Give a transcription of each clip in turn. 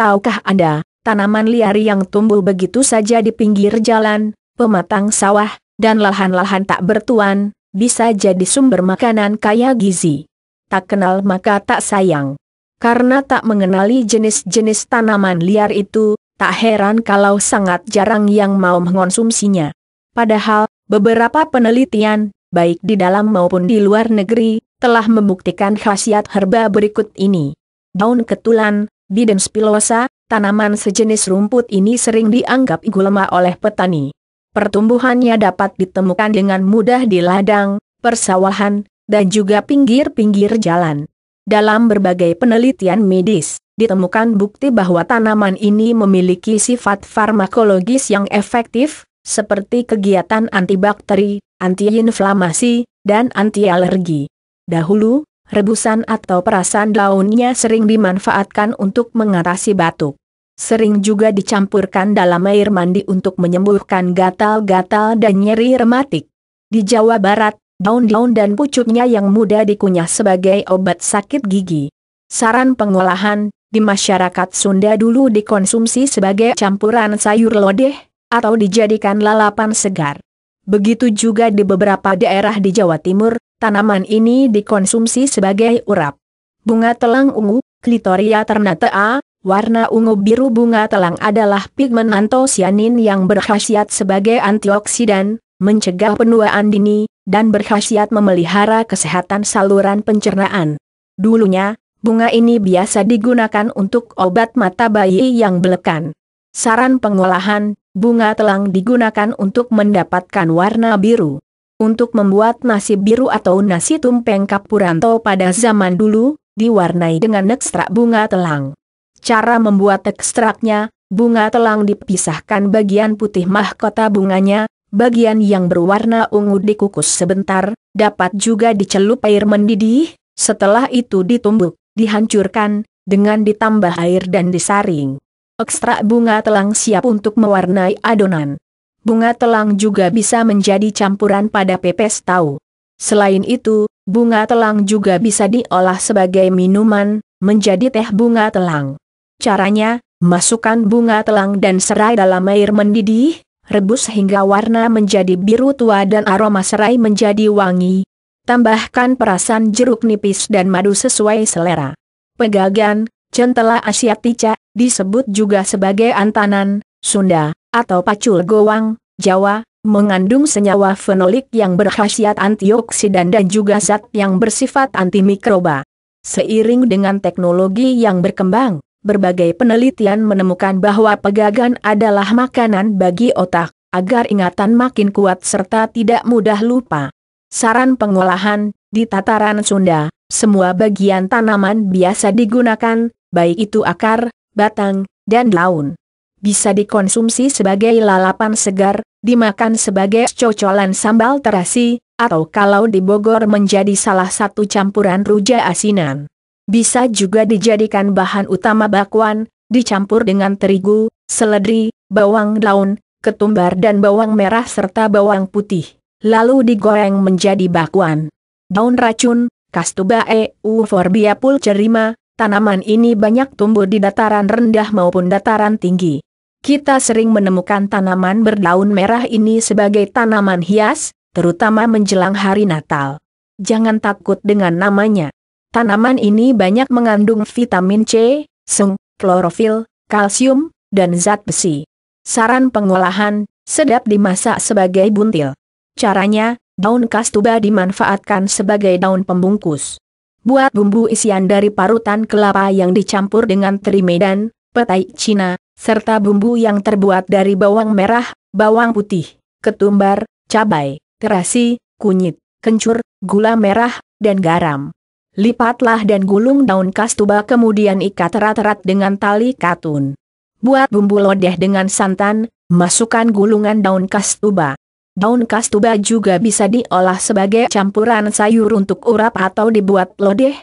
Tahukah Anda, tanaman liar yang tumbuh begitu saja di pinggir jalan, pematang sawah, dan lahan-lahan tak bertuan, bisa jadi sumber makanan kaya gizi. Tak kenal maka tak sayang. Karena tak mengenali jenis-jenis tanaman liar itu, tak heran kalau sangat jarang yang mau mengonsumsinya. Padahal, beberapa penelitian, baik di dalam maupun di luar negeri, telah membuktikan khasiat herba berikut ini. Daun ketulan, Bidem spilosa, tanaman sejenis rumput ini sering dianggap gulma oleh petani. Pertumbuhannya dapat ditemukan dengan mudah di ladang, persawahan, dan juga pinggir-pinggir jalan. Dalam berbagai penelitian medis, ditemukan bukti bahwa tanaman ini memiliki sifat farmakologis yang efektif, seperti kegiatan antibakteri, antiinflamasi, dan antialergi. Dahulu, rebusan atau perasan daunnya sering dimanfaatkan untuk mengatasi batuk. Sering juga dicampurkan dalam air mandi untuk menyembuhkan gatal-gatal dan nyeri rematik. Di Jawa Barat, daun-daun dan pucuknya yang mudah dikunyah sebagai obat sakit gigi. Saran pengolahan, di masyarakat Sunda dulu dikonsumsi sebagai campuran sayur lodeh, atau dijadikan lalapan segar. Begitu juga di beberapa daerah di Jawa Timur, Tanaman ini dikonsumsi sebagai urap. Bunga telang ungu, Clitoria ternatea, warna ungu biru bunga telang adalah pigmen antosianin yang berkhasiat sebagai antioksidan, mencegah penuaan dini, dan berkhasiat memelihara kesehatan saluran pencernaan. Dulunya, bunga ini biasa digunakan untuk obat mata bayi yang belekan. Saran pengolahan, bunga telang digunakan untuk mendapatkan warna biru untuk membuat nasi biru atau nasi tumpeng kapuranto pada zaman dulu, diwarnai dengan ekstrak bunga telang. Cara membuat ekstraknya, bunga telang dipisahkan bagian putih mahkota bunganya, bagian yang berwarna ungu dikukus sebentar, dapat juga dicelup air mendidih, setelah itu ditumbuk, dihancurkan, dengan ditambah air dan disaring. Ekstrak bunga telang siap untuk mewarnai adonan bunga telang juga bisa menjadi campuran pada pepes tahu. Selain itu, bunga telang juga bisa diolah sebagai minuman, menjadi teh bunga telang. Caranya, masukkan bunga telang dan serai dalam air mendidih, rebus hingga warna menjadi biru tua dan aroma serai menjadi wangi. Tambahkan perasan jeruk nipis dan madu sesuai selera. Pegagan, centela asiatica, disebut juga sebagai antanan, Sunda, atau pacul goang, Jawa, mengandung senyawa fenolik yang berkhasiat antioksidan dan juga zat yang bersifat antimikroba. Seiring dengan teknologi yang berkembang, berbagai penelitian menemukan bahwa pegagan adalah makanan bagi otak, agar ingatan makin kuat serta tidak mudah lupa. Saran pengolahan, di tataran Sunda, semua bagian tanaman biasa digunakan, baik itu akar, batang, dan daun. Bisa dikonsumsi sebagai lalapan segar, dimakan sebagai cocolan sambal terasi, atau kalau di Bogor menjadi salah satu campuran rujak asinan. Bisa juga dijadikan bahan utama bakwan, dicampur dengan terigu, seledri, bawang daun, ketumbar dan bawang merah serta bawang putih, lalu digoreng menjadi bakwan. Daun racun, Castubae euforbia pulcherrima, tanaman ini banyak tumbuh di dataran rendah maupun dataran tinggi. Kita sering menemukan tanaman berdaun merah ini sebagai tanaman hias, terutama menjelang hari Natal. Jangan takut dengan namanya. Tanaman ini banyak mengandung vitamin C, seng, klorofil, kalsium, dan zat besi. Saran pengolahan, sedap dimasak sebagai buntil. Caranya, daun kastuba dimanfaatkan sebagai daun pembungkus. Buat bumbu isian dari parutan kelapa yang dicampur dengan teri medan, petai Cina, serta bumbu yang terbuat dari bawang merah, bawang putih, ketumbar, cabai, terasi, kunyit, kencur, gula merah, dan garam. Lipatlah dan gulung daun kastuba kemudian ikat erat-erat dengan tali katun. Buat bumbu lodeh dengan santan, masukkan gulungan daun kastuba. Daun kastuba juga bisa diolah sebagai campuran sayur untuk urap atau dibuat lodeh,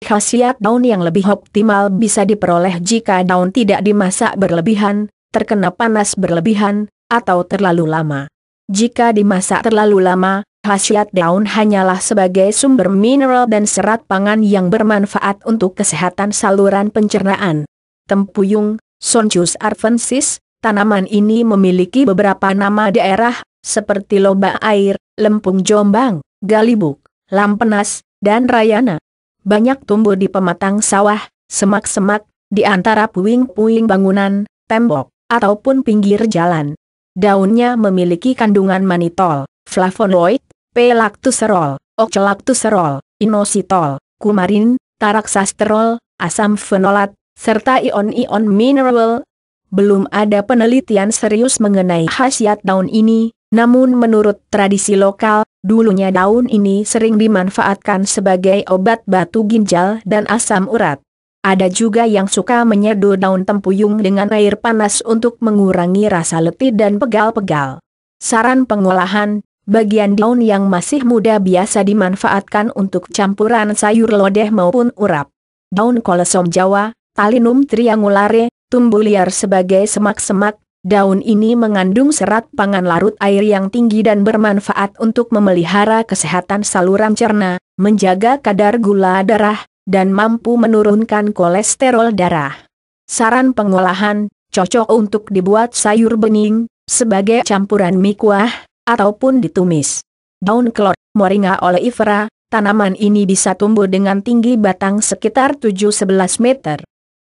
Khasiat daun yang lebih optimal bisa diperoleh jika daun tidak dimasak berlebihan, terkena panas berlebihan, atau terlalu lama. Jika dimasak terlalu lama, khasiat daun hanyalah sebagai sumber mineral dan serat pangan yang bermanfaat untuk kesehatan saluran pencernaan. Tempuyung, Sonchus arvensis, tanaman ini memiliki beberapa nama daerah, seperti loba air, lempung jombang, galibuk, lampenas, dan rayana. Banyak tumbuh di pematang sawah, semak-semak, di antara puing-puing bangunan, tembok, ataupun pinggir jalan. Daunnya memiliki kandungan manitol, flavonoid, pelaktuserol, okcelaktuserol, inositol, kumarin, taraksasterol, asam fenolat, serta ion-ion mineral. Belum ada penelitian serius mengenai khasiat daun ini, namun menurut tradisi lokal, Dulunya daun ini sering dimanfaatkan sebagai obat batu ginjal dan asam urat. Ada juga yang suka menyeduh daun tempuyung dengan air panas untuk mengurangi rasa letih dan pegal-pegal. Saran pengolahan, bagian daun yang masih muda biasa dimanfaatkan untuk campuran sayur lodeh maupun urap. Daun kolesom Jawa, Talinum triangulare, tumbuh liar sebagai semak-semak, Daun ini mengandung serat pangan larut air yang tinggi dan bermanfaat untuk memelihara kesehatan saluran cerna, menjaga kadar gula darah, dan mampu menurunkan kolesterol darah. Saran pengolahan, cocok untuk dibuat sayur bening, sebagai campuran mie kuah, ataupun ditumis. Daun kelor, moringa oleifera, tanaman ini bisa tumbuh dengan tinggi batang sekitar 7-11 meter.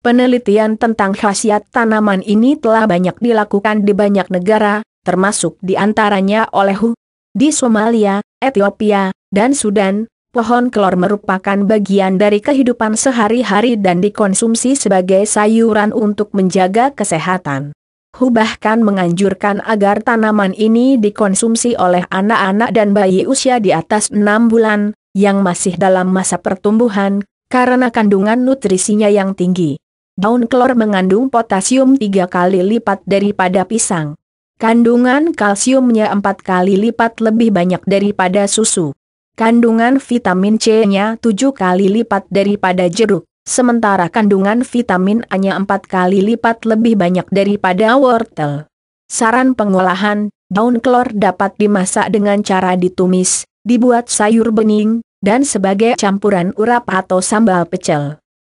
Penelitian tentang khasiat tanaman ini telah banyak dilakukan di banyak negara, termasuk di antaranya oleh Hu. Di Somalia, Ethiopia, dan Sudan, pohon kelor merupakan bagian dari kehidupan sehari-hari dan dikonsumsi sebagai sayuran untuk menjaga kesehatan. Hu bahkan menganjurkan agar tanaman ini dikonsumsi oleh anak-anak dan bayi usia di atas 6 bulan, yang masih dalam masa pertumbuhan, karena kandungan nutrisinya yang tinggi. Daun kelor mengandung potasium tiga kali lipat daripada pisang. Kandungan kalsiumnya empat kali lipat lebih banyak daripada susu. Kandungan vitamin C-nya tujuh kali lipat daripada jeruk, sementara kandungan vitamin A-nya empat kali lipat lebih banyak daripada wortel. Saran pengolahan, daun kelor dapat dimasak dengan cara ditumis, dibuat sayur bening, dan sebagai campuran urap atau sambal pecel.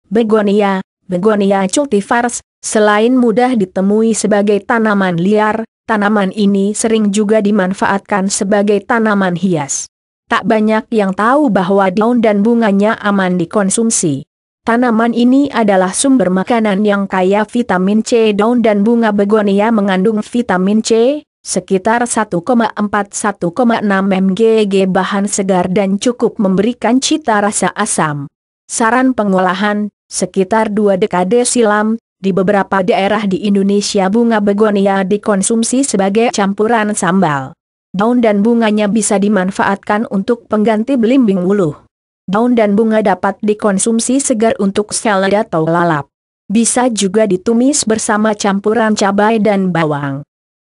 Begonia, Begonia cultivars, selain mudah ditemui sebagai tanaman liar, tanaman ini sering juga dimanfaatkan sebagai tanaman hias. Tak banyak yang tahu bahwa daun dan bunganya aman dikonsumsi. Tanaman ini adalah sumber makanan yang kaya vitamin C. Daun dan bunga begonia mengandung vitamin C, sekitar 1,4-1,6 mg bahan segar dan cukup memberikan cita rasa asam. Saran pengolahan, Sekitar dua dekade silam, di beberapa daerah di Indonesia bunga begonia dikonsumsi sebagai campuran sambal. Daun dan bunganya bisa dimanfaatkan untuk pengganti belimbing wuluh. Daun dan bunga dapat dikonsumsi segar untuk salad atau lalap. Bisa juga ditumis bersama campuran cabai dan bawang.